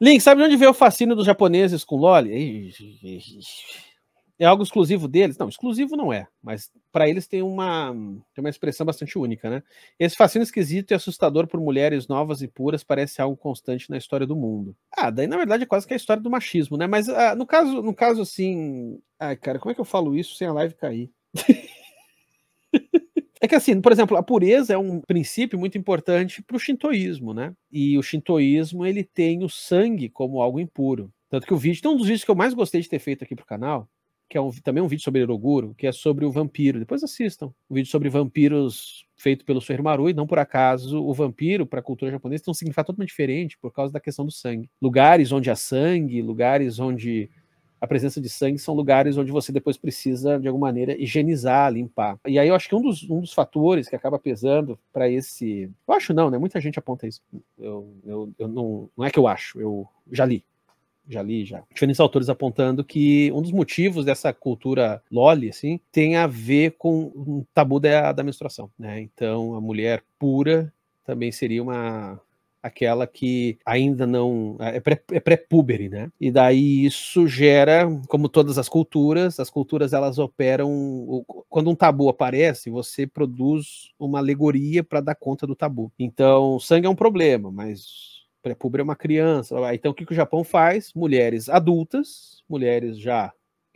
Link, sabe de onde veio o fascínio dos japoneses com Loli? É algo exclusivo deles? Não, exclusivo não é, mas para eles tem uma, tem uma expressão bastante única, né? Esse fascínio esquisito e assustador por mulheres novas e puras parece algo constante na história do mundo. Ah, daí na verdade é quase que a história do machismo, né? Mas ah, no caso, no caso assim, ai cara, como é que eu falo isso sem a live cair? É que assim, por exemplo, a pureza é um princípio muito importante para o shintoísmo, né? E o shintoísmo ele tem o sangue como algo impuro. Tanto que o vídeo, tem um dos vídeos que eu mais gostei de ter feito aqui pro canal, que é um, também um vídeo sobre Eroguro, que é sobre o vampiro. Depois assistam. Um vídeo sobre vampiros feito pelo Suhermaru, e não por acaso o vampiro, para a cultura japonesa, tem um significado totalmente diferente por causa da questão do sangue. Lugares onde há sangue, lugares onde a presença de sangue são lugares onde você depois precisa, de alguma maneira, higienizar, limpar. E aí eu acho que um dos, um dos fatores que acaba pesando para esse. Eu acho não, né? Muita gente aponta isso. Eu, eu, eu não, não é que eu acho, eu já li já li já. Diferentes autores apontando que um dos motivos dessa cultura loli, assim, tem a ver com um tabu da, da menstruação, né? Então, a mulher pura também seria uma aquela que ainda não é pré-púbere, é pré é né? E daí isso gera, como todas as culturas, as culturas elas operam quando um tabu aparece, você produz uma alegoria para dar conta do tabu. Então, sangue é um problema, mas pré-púbere é uma criança. Então, o que, que o Japão faz? Mulheres adultas, mulheres já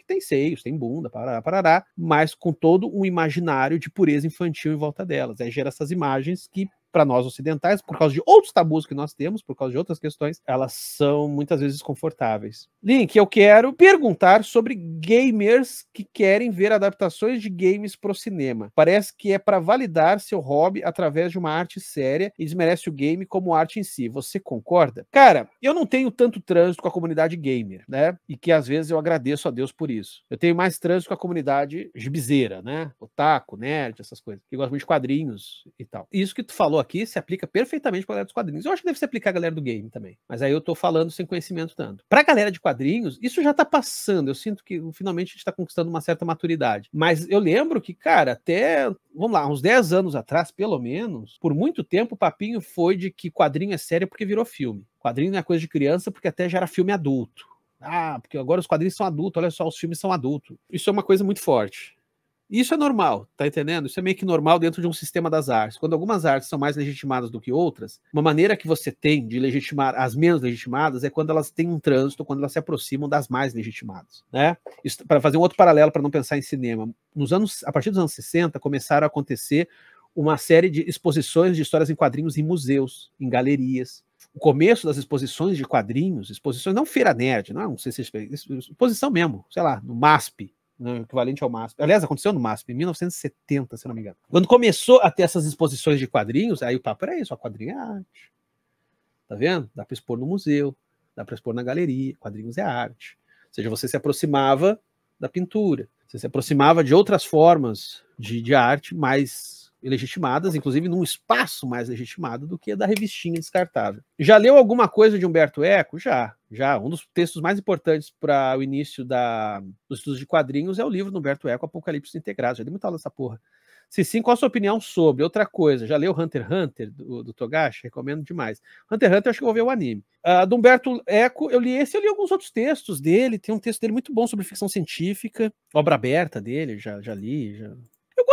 tem seios, tem bunda, parará, parará, mas com todo um imaginário de pureza infantil em volta delas. Aí gera essas imagens que para nós ocidentais, por causa de outros tabus que nós temos, por causa de outras questões, elas são muitas vezes desconfortáveis. Link, eu quero perguntar sobre gamers que querem ver adaptações de games pro cinema. Parece que é para validar seu hobby através de uma arte séria e desmerece o game como arte em si. Você concorda? Cara, eu não tenho tanto trânsito com a comunidade gamer, né? E que às vezes eu agradeço a Deus por isso. Eu tenho mais trânsito com a comunidade gibizeira, né? Otaku, nerd, essas coisas. Que gosta muito de quadrinhos e tal. Isso que tu falou aqui se aplica perfeitamente para a galera dos quadrinhos. Eu acho que deve se aplicar a galera do game também. Mas aí eu estou falando sem conhecimento tanto. Para a galera de quadrinhos, isso já está passando. Eu sinto que finalmente a gente está conquistando uma certa maturidade. Mas eu lembro que, cara, até, vamos lá, uns 10 anos atrás, pelo menos, por muito tempo o papinho foi de que quadrinho é sério porque virou filme. Quadrinho não é coisa de criança porque até já era filme adulto. Ah, porque agora os quadrinhos são adultos, olha só, os filmes são adultos. Isso é uma coisa muito forte. Isso é normal, tá entendendo? Isso é meio que normal dentro de um sistema das artes. Quando algumas artes são mais legitimadas do que outras, uma maneira que você tem de legitimar as menos legitimadas é quando elas têm um trânsito, quando elas se aproximam das mais legitimadas, né? Para fazer um outro paralelo para não pensar em cinema, nos anos a partir dos anos 60 começaram a acontecer uma série de exposições de histórias em quadrinhos em museus, em galerias, o começo das exposições de quadrinhos, exposições não feira nerd, não, não sei se exposição mesmo, sei lá, no MASP, equivalente ao MASP. Aliás, aconteceu no MASP, em 1970, se não me engano. Quando começou a ter essas exposições de quadrinhos, aí o papo era isso, a quadrinha é arte. Tá vendo? Dá para expor no museu, dá para expor na galeria, quadrinhos é arte. Ou seja, você se aproximava da pintura, você se aproximava de outras formas de, de arte mais legitimadas, inclusive num espaço mais legitimado do que a da revistinha descartável. Já leu alguma coisa de Humberto Eco? Já, já. Um dos textos mais importantes para o início da, dos estudos de quadrinhos é o livro do Humberto Eco, Apocalipse Integrado. Já dei muita aula dessa porra. Se sim, qual a sua opinião sobre? Outra coisa, já leu Hunter x Hunter, do, do, Togashi? Recomendo demais. Hunter x Hunter, acho que vou ver o anime. Uh, do Humberto Eco, eu li esse, eu li alguns outros textos dele. Tem um texto dele muito bom sobre ficção científica, obra aberta dele, já, já li, já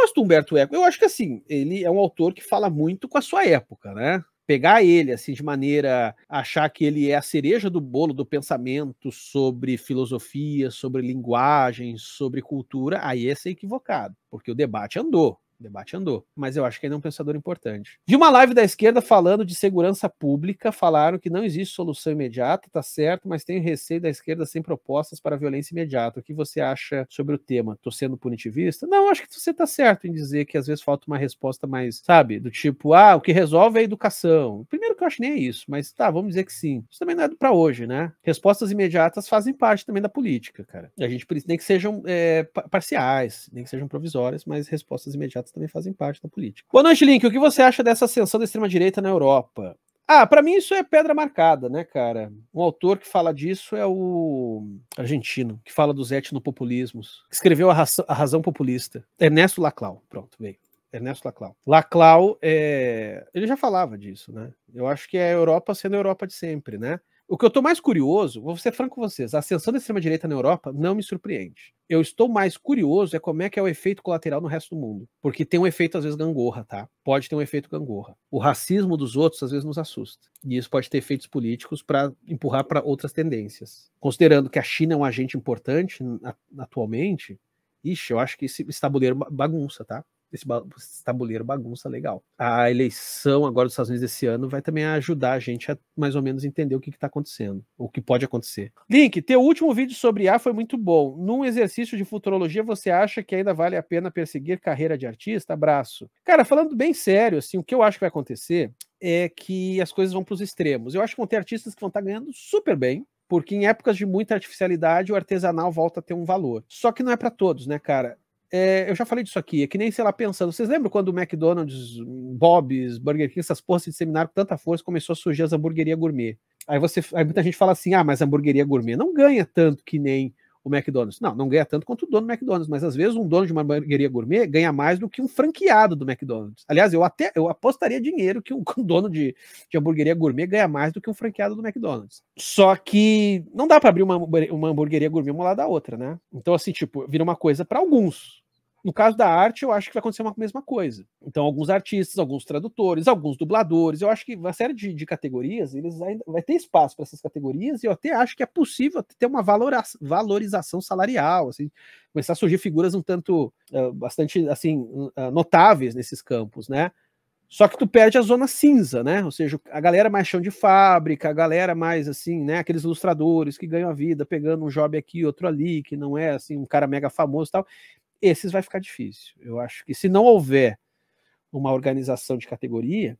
gosto do Humberto Eco. Eu acho que assim, ele é um autor que fala muito com a sua época, né? pegar ele assim de maneira achar que ele é a cereja do bolo do pensamento sobre filosofia, sobre linguagem, sobre cultura, aí é ser equivocado, porque o debate andou. O debate andou, mas eu acho que ainda é um pensador importante. De uma live da esquerda falando de segurança pública, falaram que não existe solução imediata, tá certo, mas tem receio da esquerda sem propostas para violência imediata. O que você acha sobre o tema? Tô sendo punitivista? Não, acho que você tá certo em dizer que às vezes falta uma resposta mais, sabe, do tipo, ah, o que resolve é a educação. Primeiro que eu acho que nem é isso, mas tá, vamos dizer que sim. Isso também não é para hoje, né? Respostas imediatas fazem parte também da política, cara. A gente nem que sejam é, parciais, nem que sejam provisórias, mas respostas imediatas Democratas também fazem parte da política. Boa noite, Link. O que você acha dessa ascensão da extrema-direita na Europa? Ah, para mim isso é pedra marcada, né, cara? Um autor que fala disso é o argentino, que fala dos etnopopulismos, que escreveu a, Razão, a razão Populista. Ernesto Laclau, pronto, veio. Ernesto Laclau. Laclau, é... ele já falava disso, né? Eu acho que é a Europa sendo a Europa de sempre, né? O que eu estou mais curioso, vou ser franco com vocês, a ascensão da extrema-direita na Europa não me surpreende. Eu estou mais curioso é como é que é o efeito colateral no resto do mundo. Porque tem um efeito, às vezes, gangorra, tá? Pode ter um efeito gangorra. O racismo dos outros, às vezes, nos assusta. E isso pode ter efeitos políticos para empurrar para outras tendências. Considerando que a China é um agente importante atualmente, ixi, eu acho que esse, esse tabuleiro bagunça, tá? esse, esse, tabuleiro bagunça legal. A eleição agora dos Estados Unidos desse ano vai também ajudar a gente a mais ou menos entender o que está acontecendo, o que pode acontecer. Link, teu último vídeo sobre IA foi muito bom. Num exercício de futurologia, você acha que ainda vale a pena perseguir carreira de artista? Abraço. Cara, falando bem sério, assim, o que eu acho que vai acontecer é que as coisas vão para os extremos. Eu acho que vão ter artistas que vão estar tá ganhando super bem, porque em épocas de muita artificialidade o artesanal volta a ter um valor. Só que não é para todos, né, cara? É, eu já falei disso aqui, é que nem, sei lá, pensando. Vocês lembram quando o McDonald's, Bob's, Burger King, essas porras se disseminaram com tanta força, começou a surgir as hamburgueria gourmet. Aí, você, aí muita gente fala assim, ah, mas hamburgueria gourmet não ganha tanto que nem o McDonald's. Não, não ganha tanto quanto o dono do McDonald's, mas às vezes um dono de uma hamburgueria gourmet ganha mais do que um franqueado do McDonald's. Aliás, eu até eu apostaria dinheiro que um, dono de, de hamburgueria gourmet ganha mais do que um franqueado do McDonald's. Só que não dá para abrir uma, uma hamburgueria gourmet uma lá da outra, né? Então, assim, tipo, vira uma coisa para alguns. No caso da arte, eu acho que vai acontecer uma mesma coisa. Então, alguns artistas, alguns tradutores, alguns dubladores, eu acho que uma série de, de categorias, eles ainda vai ter espaço para essas categorias, e eu até acho que é possível ter uma valora, valorização salarial, assim, começar a surgir figuras um tanto uh, bastante assim uh, notáveis nesses campos, né? Só que tu perde a zona cinza, né? Ou seja, a galera mais chão de fábrica, a galera mais assim, né? Aqueles ilustradores que ganham a vida pegando um job aqui, outro ali, que não é assim um cara mega famoso e tal esses vai ficar difícil. Eu acho que se não houver uma organização de categoria,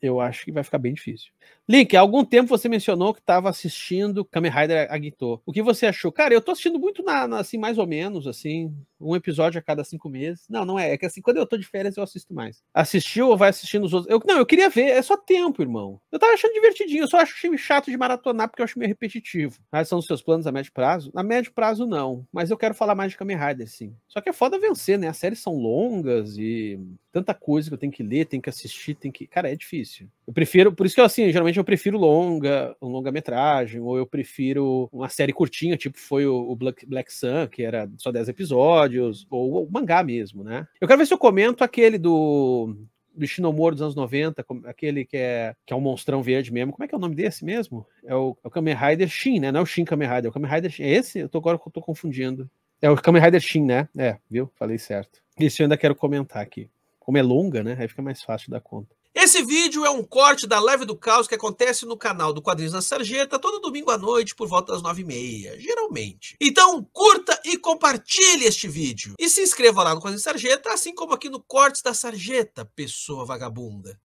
eu acho que vai ficar bem difícil. Link, há algum tempo você mencionou que estava assistindo Kamen Rider Agito. O que você achou? Cara, eu tô assistindo muito na, na, assim, mais ou menos, assim, um episódio a cada cinco meses. Não, não é. É que assim, quando eu tô de férias, eu assisto mais. Assistiu ou vai assistindo os outros? Eu, não, eu queria ver, é só tempo, irmão. Eu tava achando divertidinho, eu só acho chato de maratonar porque eu acho meio repetitivo. Mas ah, são os seus planos a médio prazo? A médio prazo, não. Mas eu quero falar mais de Kamen Rider, sim. Só que é foda vencer, né? As séries são longas e tanta coisa que eu tenho que ler, tenho que assistir, tem que. Cara, é difícil. Eu prefiro, por isso que eu assim, geralmente eu prefiro longa, um longa-metragem, ou eu prefiro uma série curtinha, tipo foi o, Black, Black Sun, que era só 10 episódios, ou o mangá mesmo, né? Eu quero ver se eu comento aquele do do dos anos 90, aquele que é, que é um monstrão verde mesmo. Como é que é o nome desse mesmo? É o, é o Kamen Rider Shin, né? Não é o Shin Kamen Rider, é o Kamen Rider Shin. É esse? Eu tô, agora eu tô confundindo. É o Kamen Rider Shin, né? É, viu? Falei certo. Esse eu ainda quero comentar aqui. Como é longa, né? Aí fica mais fácil da conta. Esse vídeo é um corte da Live do Caos que acontece no canal do Quadrinhos na Sarjeta todo domingo à noite por volta das nove e meia, geralmente. Então, curta e compartilhe este vídeo. E se inscreva lá no Quadrinhos Sarjeta, assim como aqui no Cortes da Sarjeta, pessoa vagabunda.